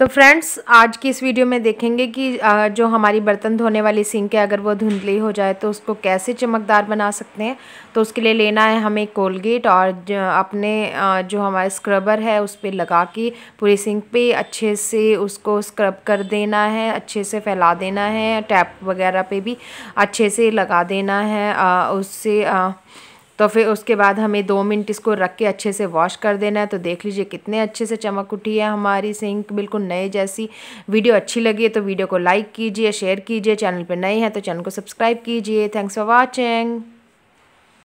तो फ्रेंड्स आज की इस वीडियो में देखेंगे कि जो हमारी बर्तन धोने वाली सिंक है अगर वो धुंधली हो जाए तो उसको कैसे चमकदार बना सकते हैं तो उसके लिए लेना है हमें कोलगेट और अपने जो हमारा स्क्रबर है उस पर लगा के पूरी सिंक पे अच्छे से उसको स्क्रब कर देना है अच्छे से फैला देना है टैप वगैरह पे भी अच्छे से लगा देना है उससे तो फिर उसके बाद हमें दो मिनट इसको रख के अच्छे से वॉश कर देना है तो देख लीजिए कितने अच्छे से चमक उठी है हमारी सिंक बिल्कुल नए जैसी वीडियो अच्छी लगी है तो वीडियो को लाइक कीजिए शेयर कीजिए चैनल पर नए हैं तो चैनल को सब्सक्राइब कीजिए थैंक्स फॉर वॉचिंग